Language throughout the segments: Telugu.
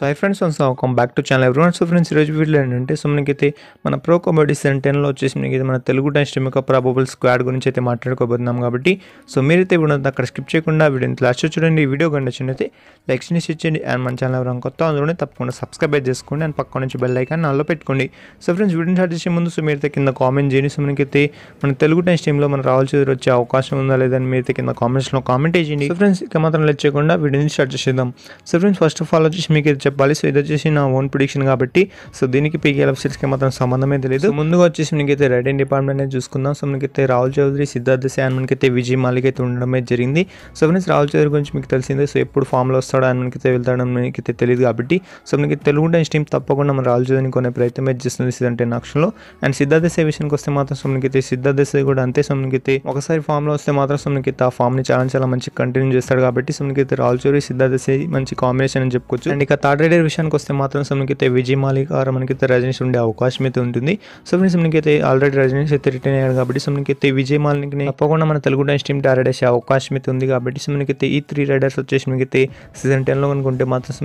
so hi friends welcome back to channel ఎవరి సో ఫ్రెండ్స్ ఈరోజు వీడియో ఏంటంటే సో మనకైతే మన ప్రో కబడ్డీ సెవెన్ టెన్లో వచ్చేసి మనకైతే మన తెలుగు టైమ్స్ టీమ్ యొక్క ప్రాబబుల్ స్క్వాడ్ గురించి అయితే మాట్లాడుకోబోతున్నాం కాబట్టి సో మీరైతే ఇప్పుడు అక్కడ స్కిప్ చేయకుండా వీడియోని లాస్ట్ చూడండి వీడియో కండిషన్ అయితే లైక్స్ చేసి ఇచ్చేయండి అండ్ మన ఛానల్ ఎవరైనా కొత్త అందులోనే తప్పకుండా సబ్స్క్రైబ్ చేసుకోండి అండ్ పక్క నుంచి బెల్ ఐకాన్ నాలో పెట్టుకోండి సో ఫ్రెండ్స్ వీడియో స్టార్ట్ చేసే ముందు సో మీరైతే కింద కామెంట్ చేయండి సో మనకైతే మన తెలుగు టైమ్స్ టీంలో మన రావాల్సి వచ్చే అవకాశం ఉందా లేదని మీరైతే కింద కామెంట్స్లో కామెంట్ చేయండి సో ఫ్రెండ్స్ ఇక మాత్రం లెట్ చేయకుండా వీడియోని స్టార్ట్ చేసేద్దాం so friends first of all వచ్చేసి మీకు చెప్పాలి సో ఇది వచ్చేసి నా ఓన్ ప్రిడిక్షన్ కాబట్టి సో దీనికి పీకేఎల్ అప్సెట్స్కి మాత్రం సంబంధమే తెలియదు ముందుగా వచ్చేసి మనకైతే రైడింగ్ డిపార్ట్మెంట్ అనేది చూసుకుందాం సో మనకైతే రాహుల్ చౌదరి సిద్ధార్థ శాన్ మనకైతే విజయ్ మాలిక్ అయితే ఉండడమే జరిగింది సో ఫ్రెండ్స్ రాహుల్ చౌదరి గురించి మీకు తెలిసిందే సో ఎప్పుడు ఫామ్లో వస్తాడో ఆయన మనకైతే వెళ్తాడని మనకైతే తెలియదు కాబట్టి సో మనకి తెలుగు డాన్స్ టీమ్ తప్పకుండా మన రాహుల్ చౌదరిని కొనే ప్రయత్నం అయితే చేస్తుంది టెన్ ఆక్షన్లో అండ్ సిద్ధార్థ సే విషయానికి వస్తే మాత్రం సో మనకైతే సిద్ధార్థ సే కూడా అంతే సో మనకైతే ఒకసారి ఫామ్లో వస్తే మాత్రం సో మనకైతే ఆ ఫామ్ని చాలా చాలా మంచి కంటిన్యూ చేస్తాడు కాబట్టి సో మనకైతే రాహుల్ చౌదరి సిద్ధార్థ సే మంచి కాంబినేషన్ అని చెప్పుకోవచ్చు అండ్ ఇక థర్డ్ రైడర్ విషయానికి వస్తే మాత్రం సో అయితే విజయ్ మాలిక్ మనకి మనకైతే రజనీష్ ఉండే అవకాశం అయితే ఉంటుంది సో ఫ్రెండ్స్ మనకైతే ఆల్రెడీ రజనీష్ అయితే రిటర్న్ అయ్యాడు కాబట్టి సో మనకైతే విజయ్ మాలిక్ తప్పకుండా మన తెలుగు డాన్స్ టీమ్ టార్గెట్ వేసే అవకాశం అయితే ఉంది కాబట్టి సో మనకైతే ఈ త్రీ రైడర్స్ వచ్చేసి మనకైతే సీజన్ టెన్లో కనుకుంటే మాత్రం సో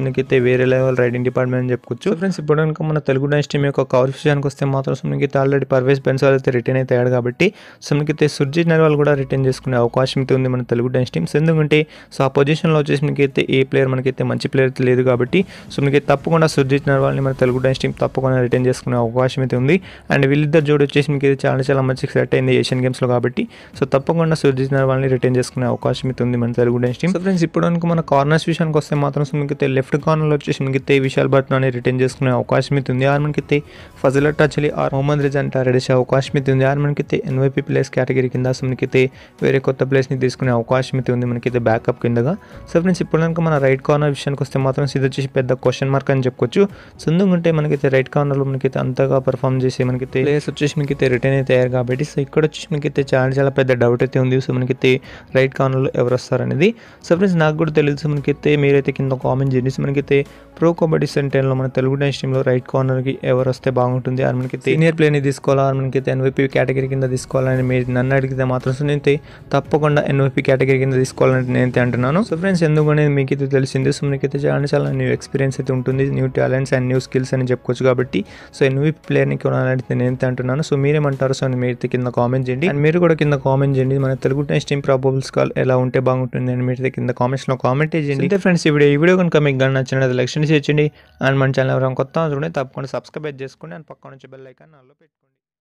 వేరే లెవెల్ రైడింగ్ డిపార్ట్మెంట్ అని చెప్పుకోవచ్చు ఫ్రెండ్స్ ఇప్పుడు కనుక మన తెలుగు డాన్స్ టీమ్ యొక్క కవర్ విషయానికి వస్తే మాత్రం సో అయితే ఆల్రెడీ పర్వేస్ బెన్సాల్ అయితే రిటర్న్ అయితే అయ్యాడు కాబట్టి సో మనకైతే సుర్జిత్ నర్వాల్ కూడా రిటర్న్ చేసుకునే అవకాశం అయితే ఉంది మన తెలుగు డాన్స్ టీమ్స్ ఎందుకంటే సో ఆ పొజిషన్లో వచ్చేసి మనకైతే ఏ ప్లేయర్ మనకైతే మంచి ప్లేయర్ అయితే లేదు కాబట్టి సో మీకు తప్పకుండా సృజించిన వాళ్ళని మన తెలుగు డ్యాన్స్ టీం తప్పకుండా రిటర్న్ చేసుకునే అవకాశం అయితే ఉంది అండ్ వీళ్ళిద్దరు జోడి వచ్చేసి మీకు ఇది చాలా చాలా మంచి సెట్ అయింది ఏషియన్ గేమ్స్లో కాబట్టి సో తప్పకుండా సృజించిన వాళ్ళని రిటర్న్ చేసుకునే అవకాశం అయితే ఉంది మన Telugu Titans team so friends ఇప్పుడు అనుకో మన కార్నర్స్ విషయానికి వస్తే మాత్రం సో మీకు లెఫ్ట్ కార్నర్లో వచ్చేసి మీకు విశాల్ భట్ అని రిటర్న్ చేసుకునే అవకాశం అయితే ఉంది ఆర్ మనకి ఫజల్ అట్టాచలి ఆర్ మొహమ్మద్ రిజా అంట రెడేసే అవకాశం అయితే ఉంది ఆర్ మనకి ఎన్వైపీ ప్లేస్ కేటగిరీ కింద సో మనకైతే వేరే కొత్త ప్లేస్ని తీసుకునే అవకాశం అయితే ఉంది మనకైతే బ్యాకప్ కిందగా సో ఫ్రెండ్స్ ఇప్పుడు కనుక మన రైట్ కార్నర్ విషయానికి వస్తే మాత్రం ఇది వచ్చేసి పెద్ద పెద్ద క్వశ్చన్ మార్క్ అని చెప్పుకోవచ్చు సుందుంగ్ ఉంటే మనకైతే రైట్ కార్నర్లో మనకైతే అంతగా పర్ఫామ్ చేసి మనకైతే ప్లేయర్స్ వచ్చేసి మనకైతే రిటర్న్ అయితే తయారు కాబట్టి సో ఇక్కడ వచ్చేసి మనకైతే చాలా చాలా పెద్ద డౌట్ అయితే ఉంది సో మనకైతే రైట్ కార్నర్లో ఎవరు వస్తారనేది సో ఫ్రెండ్స్ నాకు కూడా తెలుసు మనకైతే మీరైతే కింద కామెంట్ చేసి మనకైతే ప్రో కబడ్డీ సెంటర్లో మన తెలుగు డాన్స్ టీంలో రైట్ కార్నర్కి ఎవరు వస్తే బాగుంటుంది అని మనకైతే సీనియర్ ప్లేయర్ని తీసుకోవాలా అని మనకైతే ఎన్వైపీ కేటగిరీ కింద తీసుకోవాలని మీరు నన్ను అడిగితే మాత్రం సో నేనైతే తప్పకుండా ఎన్వైపీ కేటగిరీ కింద తీసుకోవాలని నేనైతే అంటున్నాను సో ఫ్రెండ్స్ ఎందుకంటే మీకైతే తెలిసింది సో మనకైతే చాలా చాలా న్యూ ఎక్స్పీరియన్స్ ఎక్స్పీరియన్స్ అయితే ఉంటుంది new talents and new skills అని చెప్పుకోవచ్చు కాబట్టి సో ఎన్వీపీ ప్లేయర్ని కొనాలంటే నేను ఎంత అంటున్నాను సో మీరేమంటారు సో మీరు కింద కామెంట్ చేయండి అండ్ మీరు కూడా కింద కామెంట్ చేయండి మన తెలుగు టెస్ట్ టీమ్ ప్రాబుల్స్ కాల్ ఎలా ఉంటే బాగుంటుంది అని మీరు కింద కామెంట్స్లో కామెంట్ చేయండి అంటే ఫ్రెండ్స్ ఈ వీడియో ఈ వీడియో కనుక మీకు కానీ నచ్చిన లక్షణ చేయండి అండ్ మన ఛానల్ ఎవరైనా కొత్త చూడండి తప్పకుండా సబ్స్క్రైబ్ చేసుకోండి అండ్ పక్క నుంచి బెల్ ఐకాన్ నాలో పెట్టుకోండి